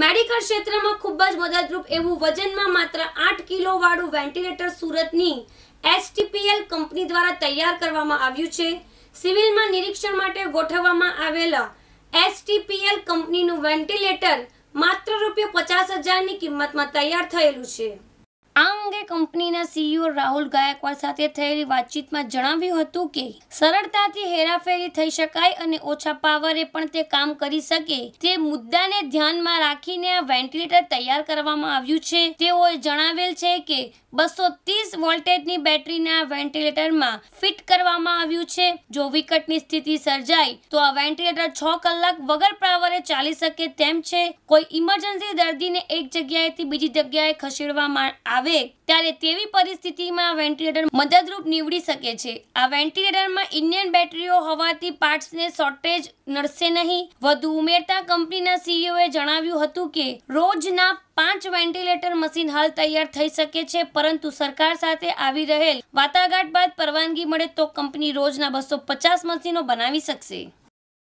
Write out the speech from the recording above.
medical ક્ષેત્રમાં ખૂબ જ મદદરૂપ એવું વજનમાં માત્ર આઠ કિલો વાળું વેન્ટિલેટર સુરતની એસટીપીએલ કંપની દ્વારા તૈયાર કરવામાં આવ્યું છે સિવિલમાં નિરીક્ષણ માટે ગોઠવવામાં આવેલા એસટીપીએલ કંપનીનું વેન્ટિલેટર માત્ર રૂપિયા પચાસ હજારની કિંમતમાં તૈયાર થયેલું છે આ અંગે કંપનીના સીઈઓ રાહુલ ગાયકવાડ સાથે થયેલી વાતચીતમાં જણાવ્યું હતું કે સરળતાથી હેરાફેરી થઈ શકાય અને ઓછા પાવરે પણ તે કામ કરી શકે તે મુદ્દાને ધ્યાનમાં રાખીને આ વેન્ટિલેટર તૈયાર કરવામાં આવ્યું છે તેઓએ જણાવેલ છે કે બસો ત્રીસ વોલ્ટેજની બેટરીના વેન્ટિલેટરમાં ફિટ કરવામાં આવ્યું છે જો વિકટની સ્થિતિ સર્જાય તો આ વેન્ટિલેટર છ કલાક વગર પાવરે ચાલી શકે તેમ છે કોઈ ઇમરજન્સી દર્દીને એક જગ્યાએથી બીજી જગ્યાએ ખસેડવામાં આવે આવે ત્યારે તેવી પરિસ્થિતિમાં વેન્ટિલેટર મદદરૂપ નીવડી શકે છે આ વેન્ટિલેટરમાં ઇન્ડિયન બેટરીઓ હોવાથી પાર્ટ્સને શોર્ટેજ નડશે નહીં વધુ ઉમેરતા કંપનીના સીઈઓએ જણાવ્યું હતું કે રોજના પાંચ વેન્ટિલેટર મશીન હાલ તૈયાર થઈ શકે છે પરંતુ સરકાર સાથે આવી રહેલ વાટાઘાટ બાદ પરવાનગી મળે તો કંપની રોજના બસો પચાસ મશીનો બનાવી શકશે